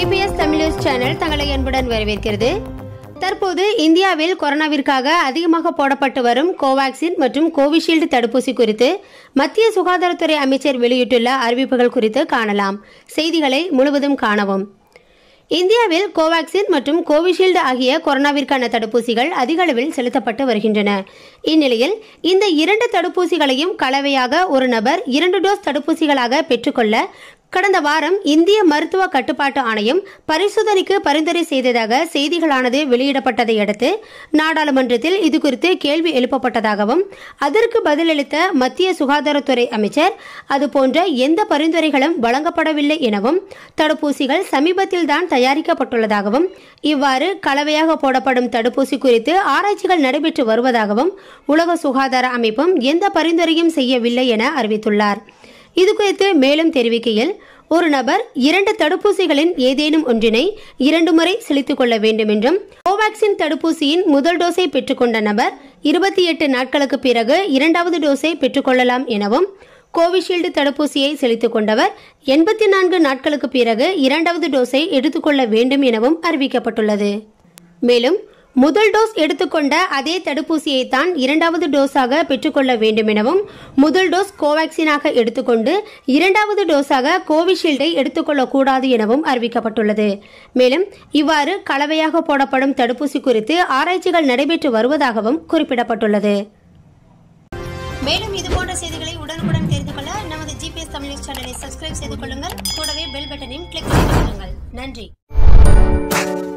GPS Tamil news channel தங்களை அன்புடன் வரவேற்கிறது தற்போது இந்தியாவில் கொரோனாவிற்காக அதிகமாக போடப்பட்டு வரும் கோவாக்சின் மற்றும் கோவிஷீல்டு தடுப்பூசி குறித்து மத்திய சுகாதாரத்துறை அமைச்சர் வெளியிட்டுள்ள அறிவிப்புகள் குறித்து காணலாம் செய்திகளை முழுவதும் காணவும் இந்தியாவில் கோவாக்சின் மற்றும் கோவிஷீல்டு ஆகிய கொரோனாவிற்கான தடுப்பூசிகள் அதிக அளவில் செலுத்தப்பட்டு வருகின்றன இந்நிலையில் இந்த இரண்டு தடுப்பூசிகளையும் கலவையாக ஒரு நபர் இரண்டு டோஸ் தடுப்பூசிகளாக பெற்றுக்கொள்ள கடந்த வாரம் இந்திய மருத்துவ கட்டுப்பாட்டு ஆணையம் பரிசோதனைக்கு பரிந்துரை செய்ததாக செய்திகளானது வெளியிடப்பட்டதை அடுத்து நாடாளுமன்றத்தில் இதுகுறித்து கேள்வி எழுப்பப்பட்டதாகவும் அதற்கு பதிலளித்த மத்திய சுகாதாரத்துறை அமைச்சர் அதுபோன்ற எந்த பரிந்துரைகளும் வழங்கப்படவில்லை எனவும் தடுப்பூசிகள் சமீபத்தில் தான் தயாரிக்கப்பட்டுள்ளதாகவும் இவ்வாறு கலவையாக போடப்படும் தடுப்பூசி குறித்து ஆராய்ச்சிகள் நடைபெற்று வருவதாகவும் உலக சுகாதார அமைப்பும் எந்த பரிந்துரையும் செய்யவில்லை என அறிவித்துள்ளார் இதுகுறித்து மேலும் தெரிவிக்கையில் ஒரு நபர் இரண்டு தடுப்பூசிகளின் ஏதேனும் ஒன்றினை இரண்டு முறை செலுத்திக் கொள்ள வேண்டும் என்றும் கோவாக்சின் தடுப்பூசியின் முதல் டோஸை பெற்றுக்கொண்ட நபர் இருபத்தி எட்டு நாட்களுக்கு பிறகு இரண்டாவது டோஸை பெற்றுக்கொள்ளலாம் எனவும் கோவிஷீல்டு தடுப்பூசியை செலுத்திக் கொண்டவர் எண்பத்தி நான்கு நாட்களுக்கு பிறகு இரண்டாவது டோஸை எடுத்துக்கொள்ள வேண்டும் எனவும் அறிவிக்கப்பட்டுள்ளது மேலும் முதல் டோஸ் எடுத்துக்கொண்ட அதே தடுப்பூசியை தான் இரண்டாவது டோஸாக பெற்றுக்கொள்ள வேண்டும் எனவும் முதல் டோஸ் கோவாக்சினாக எடுத்துக்கொண்டு இரண்டாவது டோஸாக கோவிஷீல்டை எடுத்துக்கொள்ளக்கூடாது எனவும் அறிவிக்கப்பட்டுள்ளது மேலும் இவ்வாறு கலவையாக போடப்படும் தடுப்பூசி குறித்து ஆராய்ச்சிகள் நடைபெற்று வருவதாகவும் குறிப்பிடப்பட்டுள்ளது மேலும் இதுபோன்ற செய்திகளை உடனுக்குடன் தெரிந்து கொள்ள நமது ஜிபிஎஸ் தமிழ் சேனலை சப்ஸ்கிரைப் செய்து கொள்ளுங்கள் கூடவே பெல் பட்டனையும் கிளிக் செய்து கொள்ளுங்கள் நன்றி